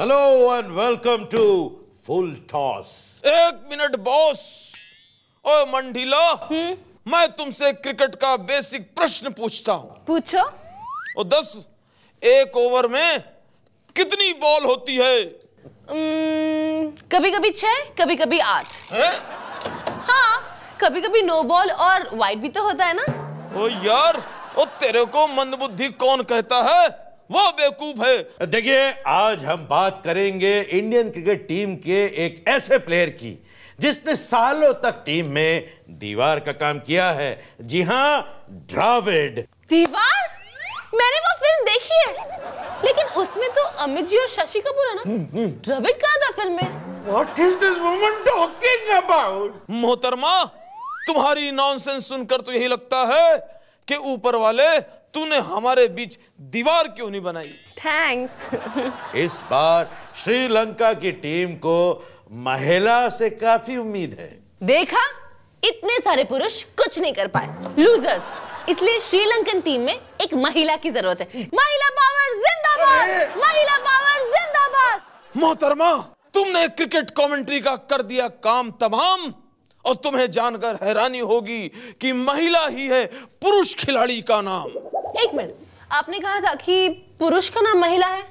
Hello and welcome to full toss एक minute boss ओ मंडीलो मैं तुमसे क्रिकेट का बेसिक प्रश्न पूछता हूँ पूछो और दस एक ओवर में कितनी बॉल होती है कभी कभी छह कभी कभी आठ हाँ कभी कभी नो बॉल और वाइट भी तो होता है ना ओ यार ओ तेरे को मंदबुद्धि कौन कहता है वो बेवकूफ है देखिए आज हम बात करेंगे इंडियन क्रिकेट टीम के एक ऐसे प्लेयर की जिसने सालों तक टीम में दीवार का काम किया है जी हाँ ड्राविड दीवार मैंने वो फिल्म देखी है लेकिन उसमें तो अमित जी और शशि कपूर है ना ड्राविड हम्म, हम्म। कहाँ था फिल्म में What is this woman talking about मोहतरमा तुम्हारी नॉनसेंस सुनकर तो यही लगता है कि ऊपर वाले तूने हमारे बीच दीवार क्यों नहीं बनाई थैंक्स इस बार श्रीलंका की टीम को महिला से काफी उम्मीद है देखा इतने सारे पुरुष कुछ नहीं कर पाए लूजर्स इसलिए श्रीलंकन टीम में एक महिला की जरूरत है महिला पावर जिंदाबाद महिला पावर जिंदाबाद मोहतरमा तुमने क्रिकेट कमेंट्री का कर दिया काम तमाम और तुम्हें जानकर हैरानी होगी कि महिला ही है पुरुष खिलाड़ी का नाम एक मिनट आपने कहा था कि पुरुष का नाम महिला है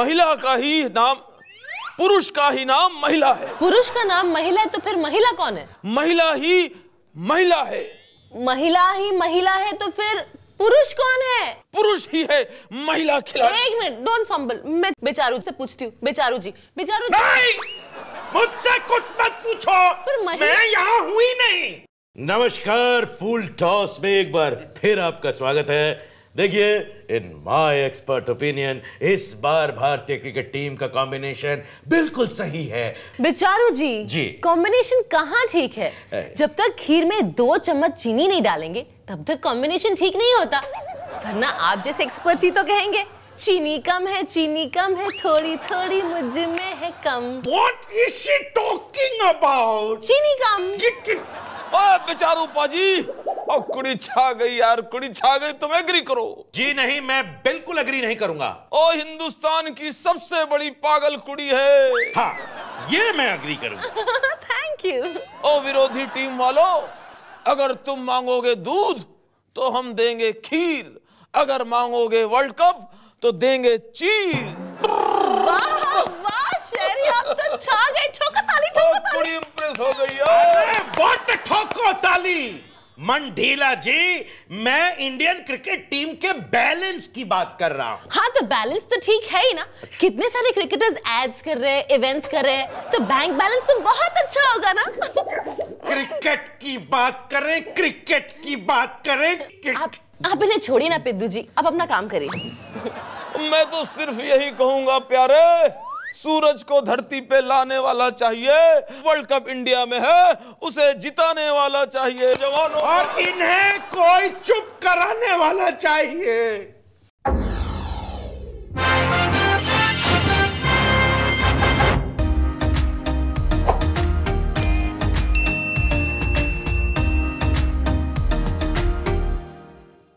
महिला का ही नाम पुरुष का ही नाम महिला है पुरुष का नाम महिला है तो फिर महिला कौन है महिला ही महिला है महिला ही महिला है तो फिर पुरुष कौन है पुरुष ही है महिला खिलाड़ी एक मिनट डोंट फंबल मैं बेचारू से पूछती हूँ बेचारू जी बेचारू जी मुझसे कुछ मत पूछो पर मैं यहाँ हुई नहीं नमस्कार फुल टॉस में एक बार फिर आपका स्वागत है देखिए इन माय एक्सपर्ट ओपिनियन इस बार भारतीय क्रिकेट टीम का कॉम्बिनेशन बिल्कुल सही है बिचारू जी जी कॉम्बिनेशन कहाँ ठीक है जब तक खीर में दो चम्मच चीनी नहीं डालेंगे तब तक कॉम्बिनेशन ठीक नहीं होता वरना आप जैसे एक्सपर्ट ही तो कहेंगे चीनी कम है चीनी कम है थोड़ी थोड़ी मुझ में है कम What is she talking about? चीनी कम बेचारू पाजी और कुड़ी छा गई यार कुड़ी छा गई तुम एग्री करो जी नहीं मैं बिल्कुल एग्री नहीं करूंगा ओ हिंदुस्तान की सबसे बड़ी पागल कुड़ी है हाँ ये मैं एग्री करूंगा थैंक यू ओ विरोधी टीम वालों अगर तुम मांगोगे दूध तो हम देंगे खीर अगर मांगोगे वर्ल्ड कप तो देंगे चीर वाह वाह शेरी आप तो छा गए ठोका ताली ठोका ताली बड़ी इंप्रेस हो गई यार बहुत मंडेला जी मैं इंडियन क्रिकेट टीम के बैलेंस की बात कर रहा हूँ हाँ तो बैलेंस तो ठीक है ही ना अच्छा। कितने सारे क्रिकेटर्स एड्स कर रहे हैं इवेंट्स कर रहे हैं तो बैंक बैलेंस तो बहुत अच्छा होगा ना क्रिकेट की बात करें क्रिकेट की बात करें आप, आप इन्हें छोड़िए ना पिद्दू जी आप अपना काम करिए मैं तो सिर्फ यही कहूंगा प्यारे सूरज को धरती पे लाने वाला चाहिए वर्ल्ड कप इंडिया में है उसे जिताने वाला चाहिए जवानों और इन्हें कोई चुप कराने वाला चाहिए